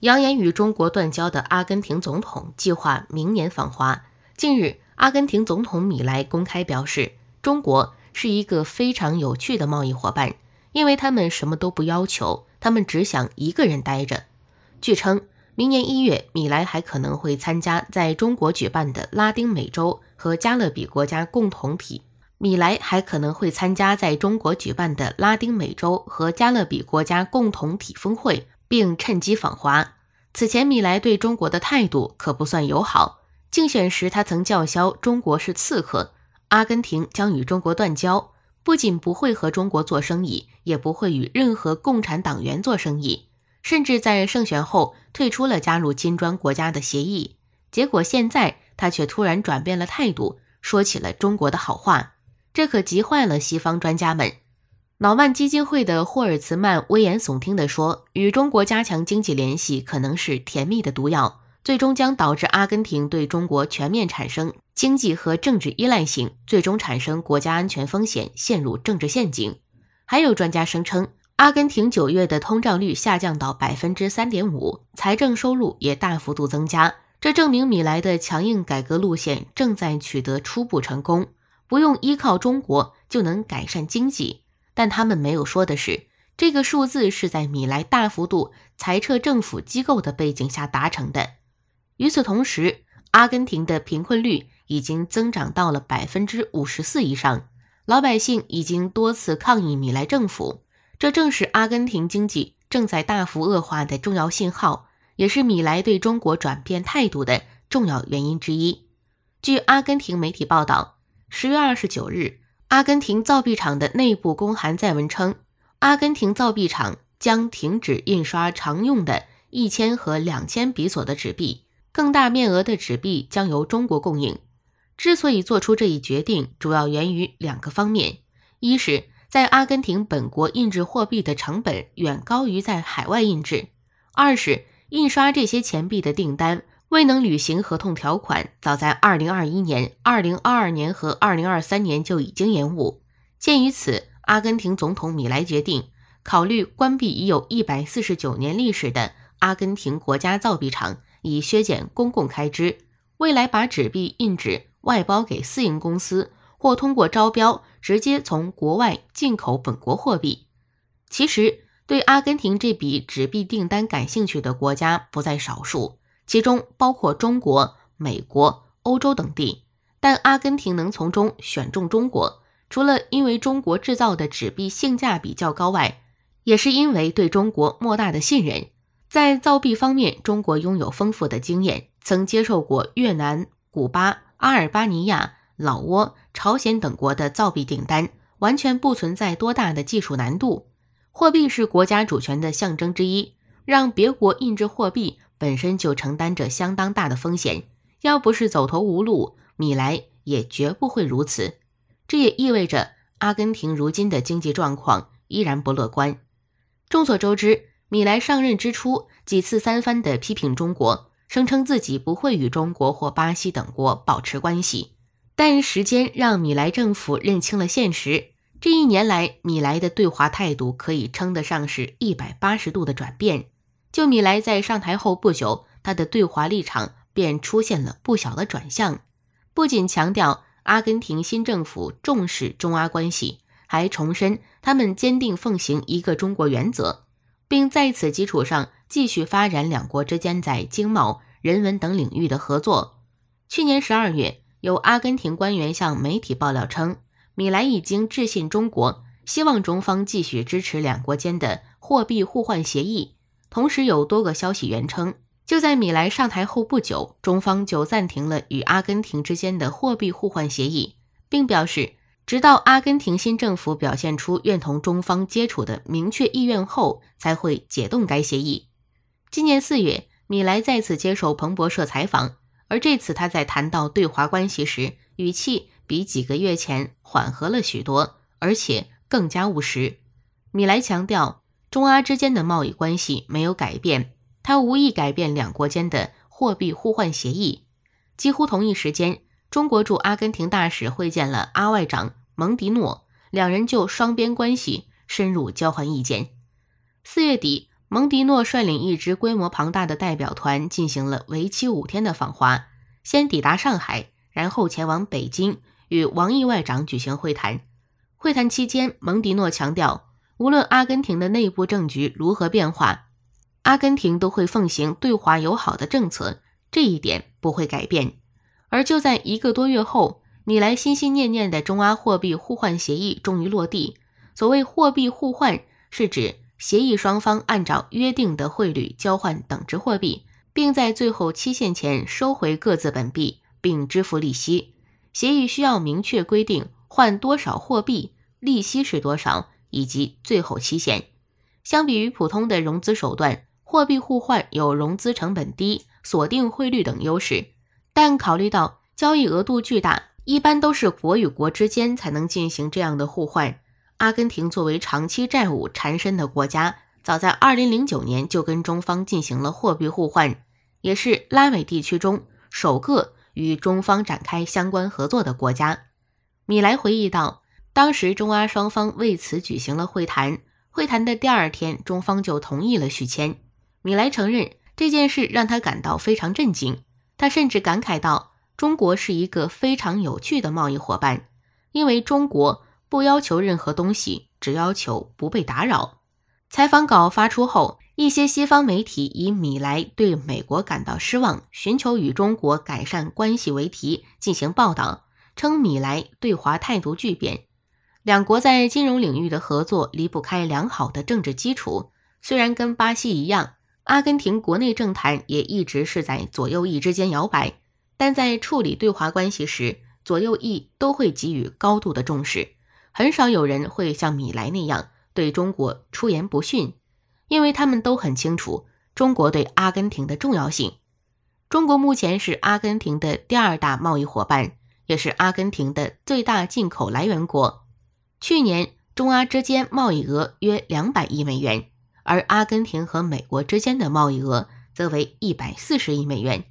扬言与中国断交的阿根廷总统计划明年访华。近日，阿根廷总统米莱公开表示，中国是一个非常有趣的贸易伙伴，因为他们什么都不要求，他们只想一个人待着。据称，明年一月，米莱还可能会参加在中国举办的拉丁美洲和加勒比国家共同体。米莱还可能会参加在中国举办的拉丁美洲和加勒比国家共同体峰会。并趁机访华。此前，米莱对中国的态度可不算友好。竞选时，他曾叫嚣：“中国是刺客，阿根廷将与中国断交，不仅不会和中国做生意，也不会与任何共产党员做生意。”甚至在胜选后退出了加入金砖国家的协议。结果现在他却突然转变了态度，说起了中国的好话，这可急坏了西方专家们。老曼基金会的霍尔茨曼危言耸听地说：“与中国加强经济联系可能是甜蜜的毒药，最终将导致阿根廷对中国全面产生经济和政治依赖性，最终产生国家安全风险，陷入政治陷阱。”还有专家声称，阿根廷九月的通胀率下降到百分之三点五，财政收入也大幅度增加，这证明米莱的强硬改革路线正在取得初步成功，不用依靠中国就能改善经济。但他们没有说的是，这个数字是在米莱大幅度裁撤政府机构的背景下达成的。与此同时，阿根廷的贫困率已经增长到了百分之五十四以上，老百姓已经多次抗议米莱政府，这正是阿根廷经济正在大幅恶化的重要信号，也是米莱对中国转变态度的重要原因之一。据阿根廷媒体报道，十月二十九日。阿根廷造币厂的内部公函载文称，阿根廷造币厂将停止印刷常用的一千和两千比索的纸币，更大面额的纸币将由中国供应。之所以做出这一决定，主要源于两个方面：一是，在阿根廷本国印制货币的成本远高于在海外印制；二是，印刷这些钱币的订单。未能履行合同条款，早在二零二一年、二零二二年和二零二三年就已经延误。鉴于此，阿根廷总统米莱决定考虑关闭已有一百四十九年历史的阿根廷国家造币厂，以削减公共开支。未来把纸币印纸外包给私营公司，或通过招标直接从国外进口本国货币。其实，对阿根廷这笔纸币订单感兴趣的国家不在少数。其中包括中国、美国、欧洲等地，但阿根廷能从中选中中国，除了因为中国制造的纸币性价比较高外，也是因为对中国莫大的信任。在造币方面，中国拥有丰富的经验，曾接受过越南、古巴、阿尔巴尼亚、老挝、朝鲜等国的造币订单，完全不存在多大的技术难度。货币是国家主权的象征之一，让别国印制货币。本身就承担着相当大的风险，要不是走投无路，米莱也绝不会如此。这也意味着阿根廷如今的经济状况依然不乐观。众所周知，米莱上任之初几次三番的批评中国，声称自己不会与中国或巴西等国保持关系。但时间让米莱政府认清了现实。这一年来，米莱的对华态度可以称得上是一百八十度的转变。就米莱在上台后不久，他的对华立场便出现了不小的转向。不仅强调阿根廷新政府重视中阿关系，还重申他们坚定奉行一个中国原则，并在此基础上继续发展两国之间在经贸、人文等领域的合作。去年十二月，有阿根廷官员向媒体爆料称，米莱已经致信中国，希望中方继续支持两国间的货币互换协议。同时，有多个消息源称，就在米莱上台后不久，中方就暂停了与阿根廷之间的货币互换协议，并表示，直到阿根廷新政府表现出愿同中方接触的明确意愿后，才会解冻该协议。今年四月，米莱再次接受彭博社采访，而这次他在谈到对华关系时，语气比几个月前缓和了许多，而且更加务实。米莱强调。中阿之间的贸易关系没有改变，他无意改变两国间的货币互换协议。几乎同一时间，中国驻阿根廷大使会见了阿外长蒙迪诺，两人就双边关系深入交换意见。四月底，蒙迪诺率领一支规模庞大的代表团进行了为期五天的访华，先抵达上海，然后前往北京与王毅外长举行会谈。会谈期间，蒙迪诺强调。无论阿根廷的内部政局如何变化，阿根廷都会奉行对华友好的政策，这一点不会改变。而就在一个多月后，米莱心心念念的中阿货币互换协议终于落地。所谓货币互换，是指协议双方按照约定的汇率交换等值货币，并在最后期限前收回各自本币并支付利息。协议需要明确规定换多少货币，利息是多少。以及最后期限，相比于普通的融资手段，货币互换有融资成本低、锁定汇率等优势。但考虑到交易额度巨大，一般都是国与国之间才能进行这样的互换。阿根廷作为长期债务缠身的国家，早在2009年就跟中方进行了货币互换，也是拉美地区中首个与中方展开相关合作的国家。米莱回忆道。当时中阿双方为此举行了会谈，会谈的第二天，中方就同意了续签。米莱承认这件事让他感到非常震惊，他甚至感慨到：“中国是一个非常有趣的贸易伙伴，因为中国不要求任何东西，只要求不被打扰。”采访稿发出后，一些西方媒体以“米莱对美国感到失望，寻求与中国改善关系”为题进行报道，称米莱对华态度巨变。两国在金融领域的合作离不开良好的政治基础。虽然跟巴西一样，阿根廷国内政坛也一直是在左右翼之间摇摆，但在处理对华关系时，左右翼都会给予高度的重视。很少有人会像米莱那样对中国出言不逊，因为他们都很清楚中国对阿根廷的重要性。中国目前是阿根廷的第二大贸易伙伴，也是阿根廷的最大进口来源国。去年中阿之间贸易额约两百亿美元，而阿根廷和美国之间的贸易额则为一百四十亿美元。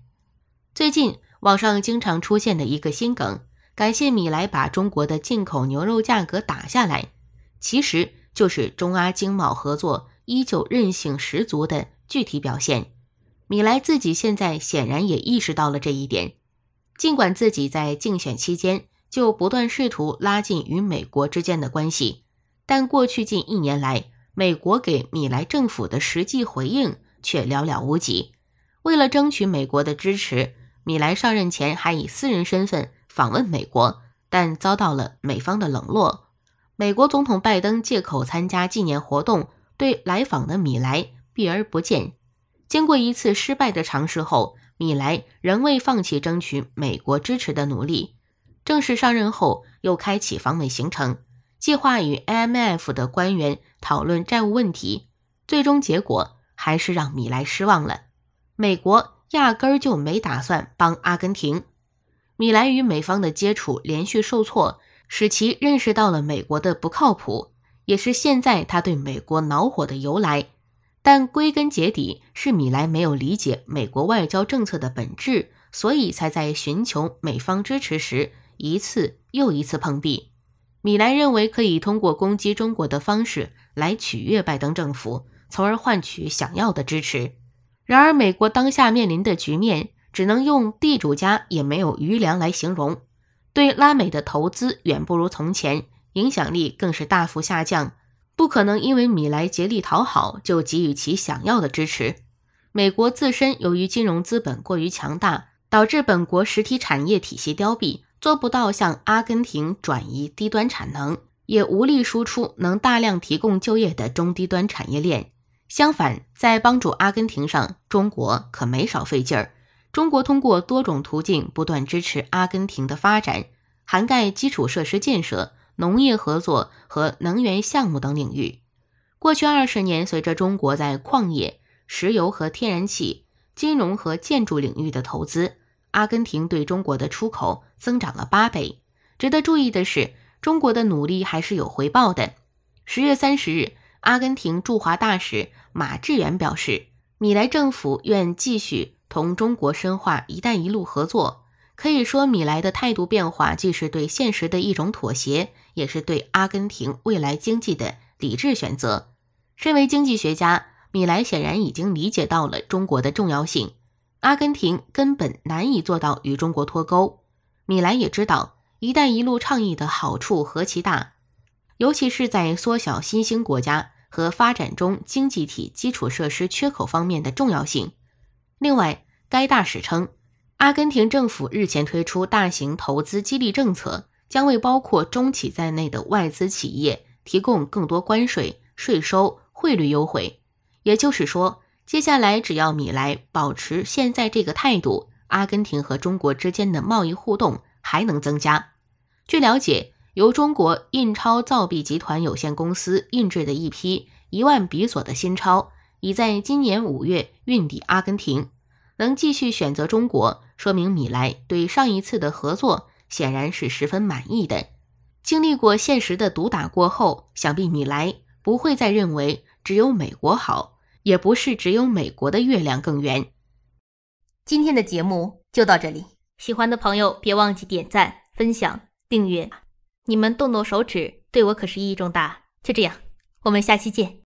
最近网上经常出现的一个新梗：“感谢米莱把中国的进口牛肉价格打下来”，其实就是中阿经贸合作依旧韧性十足的具体表现。米莱自己现在显然也意识到了这一点，尽管自己在竞选期间。就不断试图拉近与美国之间的关系，但过去近一年来，美国给米莱政府的实际回应却寥寥无几。为了争取美国的支持，米莱上任前还以私人身份访问美国，但遭到了美方的冷落。美国总统拜登借口参加纪念活动，对来访的米莱避而不见。经过一次失败的尝试后，米莱仍未放弃争取美国支持的努力。正式上任后，又开启访美行程，计划与 i m f 的官员讨论债务问题。最终结果还是让米莱失望了，美国压根儿就没打算帮阿根廷。米莱与美方的接触连续受挫，使其认识到了美国的不靠谱，也是现在他对美国恼火的由来。但归根结底是米莱没有理解美国外交政策的本质，所以才在寻求美方支持时。一次又一次碰壁，米莱认为可以通过攻击中国的方式来取悦拜登政府，从而换取想要的支持。然而，美国当下面临的局面只能用地主家也没有余粮来形容，对拉美的投资远不如从前，影响力更是大幅下降。不可能因为米莱竭力讨好就给予其想要的支持。美国自身由于金融资本过于强大，导致本国实体产业体系凋敝。做不到向阿根廷转移低端产能，也无力输出能大量提供就业的中低端产业链。相反，在帮助阿根廷上，中国可没少费劲儿。中国通过多种途径不断支持阿根廷的发展，涵盖基础设施建设、农业合作和能源项目等领域。过去二十年，随着中国在矿业、石油和天然气、金融和建筑领域的投资。阿根廷对中国的出口增长了八倍。值得注意的是，中国的努力还是有回报的。十月三十日，阿根廷驻华大使马志远表示，米莱政府愿继续同中国深化“一带一路”合作。可以说，米莱的态度变化既是对现实的一种妥协，也是对阿根廷未来经济的理智选择。身为经济学家，米莱显然已经理解到了中国的重要性。阿根廷根本难以做到与中国脱钩。米兰也知道“一带一路”倡议的好处何其大，尤其是在缩小新兴国家和发展中经济体基础设施缺口方面的重要性。另外，该大使称，阿根廷政府日前推出大型投资激励政策，将为包括中企在内的外资企业提供更多关税、税收、汇率优惠。也就是说。接下来，只要米莱保持现在这个态度，阿根廷和中国之间的贸易互动还能增加。据了解，由中国印钞造币集团有限公司印制的一批一万比索的新钞，已在今年五月运抵阿根廷。能继续选择中国，说明米莱对上一次的合作显然是十分满意的。经历过现实的毒打过后，想必米莱不会再认为只有美国好。也不是只有美国的月亮更圆。今天的节目就到这里，喜欢的朋友别忘记点赞、分享、订阅。你们动动手指，对我可是意义重大。就这样，我们下期见。